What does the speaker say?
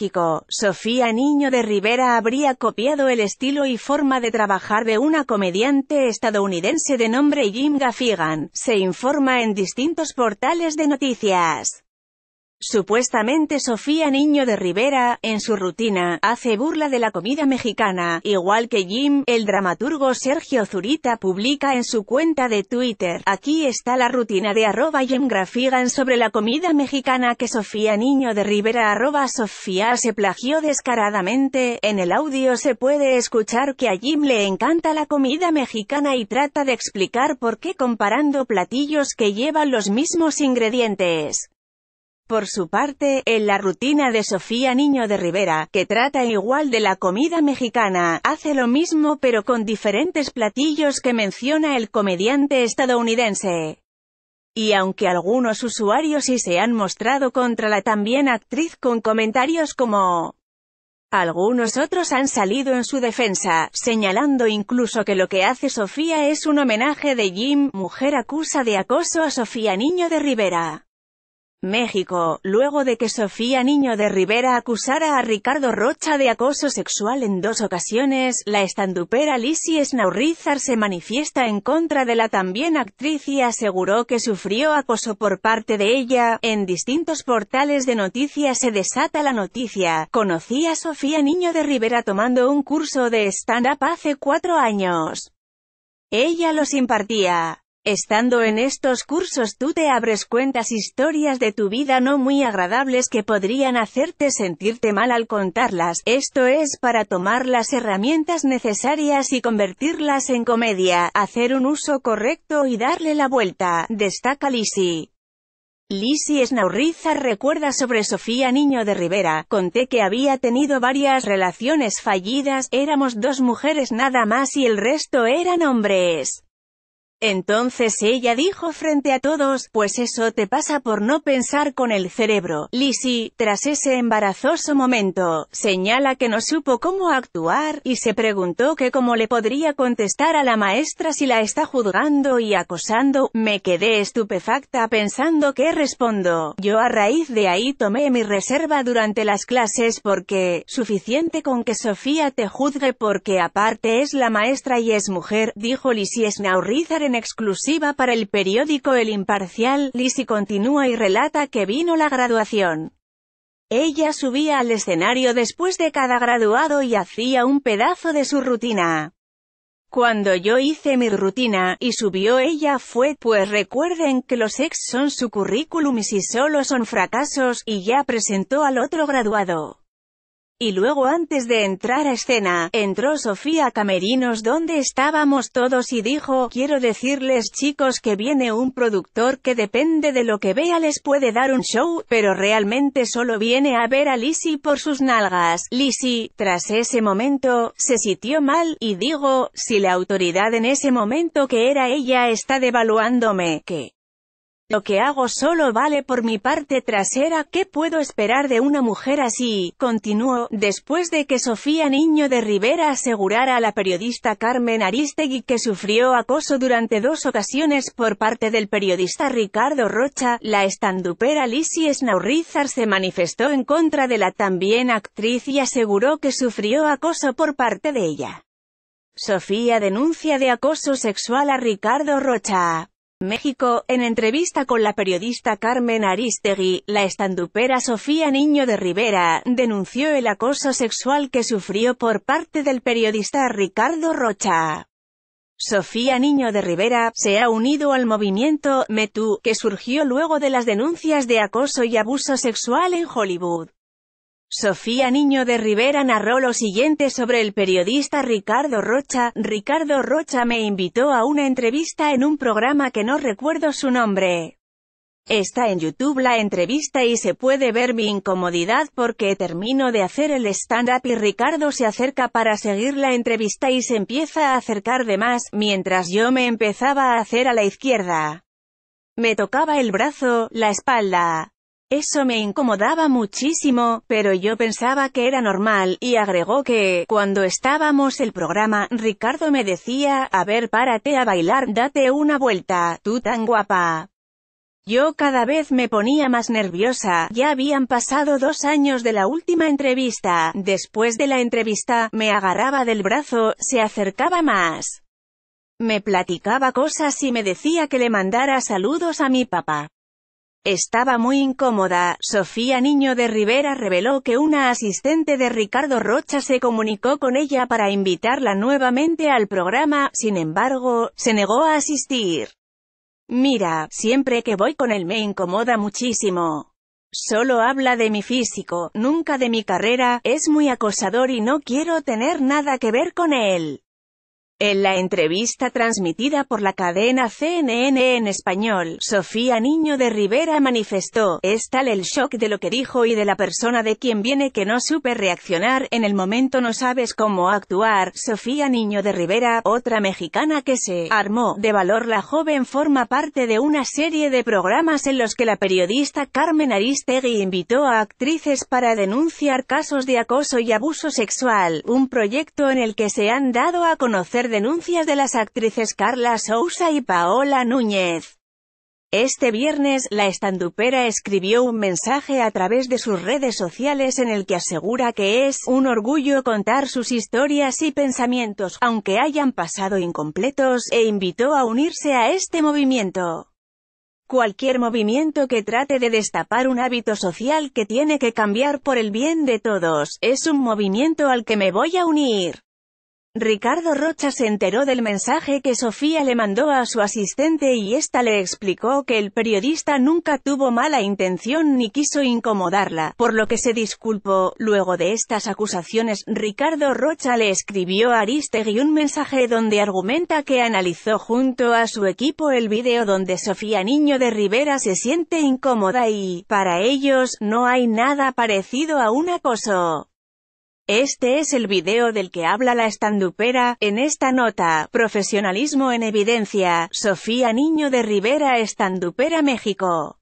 México, Sofía Niño de Rivera habría copiado el estilo y forma de trabajar de una comediante estadounidense de nombre Jim Gaffigan, se informa en distintos portales de noticias. Supuestamente Sofía Niño de Rivera, en su rutina, hace burla de la comida mexicana, igual que Jim, el dramaturgo Sergio Zurita publica en su cuenta de Twitter, aquí está la rutina de arroba Jim Grafigan sobre la comida mexicana que Sofía Niño de Rivera arroba Sofía se plagió descaradamente, en el audio se puede escuchar que a Jim le encanta la comida mexicana y trata de explicar por qué comparando platillos que llevan los mismos ingredientes. Por su parte, en la rutina de Sofía Niño de Rivera, que trata igual de la comida mexicana, hace lo mismo pero con diferentes platillos que menciona el comediante estadounidense. Y aunque algunos usuarios sí se han mostrado contra la también actriz con comentarios como algunos otros han salido en su defensa, señalando incluso que lo que hace Sofía es un homenaje de Jim, mujer acusa de acoso a Sofía Niño de Rivera. México, luego de que Sofía Niño de Rivera acusara a Ricardo Rocha de acoso sexual en dos ocasiones, la estandupera Lizzie Snaurizar se manifiesta en contra de la también actriz y aseguró que sufrió acoso por parte de ella. En distintos portales de noticias se desata la noticia. Conocí a Sofía Niño de Rivera tomando un curso de stand-up hace cuatro años. Ella los impartía. Estando en estos cursos tú te abres cuentas historias de tu vida no muy agradables que podrían hacerte sentirte mal al contarlas, esto es para tomar las herramientas necesarias y convertirlas en comedia, hacer un uso correcto y darle la vuelta, destaca Lisi. Lisi Esnaurriza recuerda sobre Sofía Niño de Rivera, conté que había tenido varias relaciones fallidas, éramos dos mujeres nada más y el resto eran hombres. Entonces ella dijo frente a todos, pues eso te pasa por no pensar con el cerebro. Lisi, tras ese embarazoso momento, señala que no supo cómo actuar, y se preguntó que cómo le podría contestar a la maestra si la está juzgando y acosando, me quedé estupefacta pensando que respondo. Yo a raíz de ahí tomé mi reserva durante las clases porque, suficiente con que Sofía te juzgue porque aparte es la maestra y es mujer, dijo Lizzie Snaurrizar exclusiva para el periódico El Imparcial, Lisi continúa y relata que vino la graduación. Ella subía al escenario después de cada graduado y hacía un pedazo de su rutina. Cuando yo hice mi rutina, y subió ella fue, pues recuerden que los ex son su currículum y si solo son fracasos, y ya presentó al otro graduado. Y luego antes de entrar a escena, entró Sofía Camerinos donde estábamos todos y dijo, quiero decirles chicos que viene un productor que depende de lo que vea les puede dar un show, pero realmente solo viene a ver a Lizzie por sus nalgas. Lizzie, tras ese momento, se sintió mal, y digo, si la autoridad en ese momento que era ella está devaluándome, que lo que hago solo vale por mi parte trasera, ¿qué puedo esperar de una mujer así? Continuó, después de que Sofía Niño de Rivera asegurara a la periodista Carmen Aristegui que sufrió acoso durante dos ocasiones por parte del periodista Ricardo Rocha, la estandupera Lisi Snaurizar se manifestó en contra de la también actriz y aseguró que sufrió acoso por parte de ella. Sofía denuncia de acoso sexual a Ricardo Rocha. México, en entrevista con la periodista Carmen Aristegui, la estandupera Sofía Niño de Rivera, denunció el acoso sexual que sufrió por parte del periodista Ricardo Rocha. Sofía Niño de Rivera, se ha unido al movimiento MeToo, que surgió luego de las denuncias de acoso y abuso sexual en Hollywood. Sofía Niño de Rivera narró lo siguiente sobre el periodista Ricardo Rocha. Ricardo Rocha me invitó a una entrevista en un programa que no recuerdo su nombre. Está en YouTube la entrevista y se puede ver mi incomodidad porque termino de hacer el stand-up y Ricardo se acerca para seguir la entrevista y se empieza a acercar de más, mientras yo me empezaba a hacer a la izquierda. Me tocaba el brazo, la espalda. Eso me incomodaba muchísimo, pero yo pensaba que era normal, y agregó que, cuando estábamos el programa, Ricardo me decía, a ver párate a bailar, date una vuelta, tú tan guapa. Yo cada vez me ponía más nerviosa, ya habían pasado dos años de la última entrevista, después de la entrevista, me agarraba del brazo, se acercaba más. Me platicaba cosas y me decía que le mandara saludos a mi papá. Estaba muy incómoda, Sofía Niño de Rivera reveló que una asistente de Ricardo Rocha se comunicó con ella para invitarla nuevamente al programa, sin embargo, se negó a asistir. Mira, siempre que voy con él me incomoda muchísimo. Solo habla de mi físico, nunca de mi carrera, es muy acosador y no quiero tener nada que ver con él. En la entrevista transmitida por la cadena CNN en español, Sofía Niño de Rivera manifestó, es tal el shock de lo que dijo y de la persona de quien viene que no supe reaccionar, en el momento no sabes cómo actuar. Sofía Niño de Rivera, otra mexicana que se armó de valor la joven forma parte de una serie de programas en los que la periodista Carmen Aristegui invitó a actrices para denunciar casos de acoso y abuso sexual, un proyecto en el que se han dado a conocer denuncias de las actrices Carla Sousa y Paola Núñez. Este viernes, la estandupera escribió un mensaje a través de sus redes sociales en el que asegura que es un orgullo contar sus historias y pensamientos, aunque hayan pasado incompletos, e invitó a unirse a este movimiento. Cualquier movimiento que trate de destapar un hábito social que tiene que cambiar por el bien de todos, es un movimiento al que me voy a unir. Ricardo Rocha se enteró del mensaje que Sofía le mandó a su asistente y ésta le explicó que el periodista nunca tuvo mala intención ni quiso incomodarla, por lo que se disculpó. Luego de estas acusaciones, Ricardo Rocha le escribió a Aristegui un mensaje donde argumenta que analizó junto a su equipo el video donde Sofía Niño de Rivera se siente incómoda y, para ellos, no hay nada parecido a un acoso. Este es el video del que habla la estandupera, en esta nota, Profesionalismo en Evidencia, Sofía Niño de Rivera Estandupera México.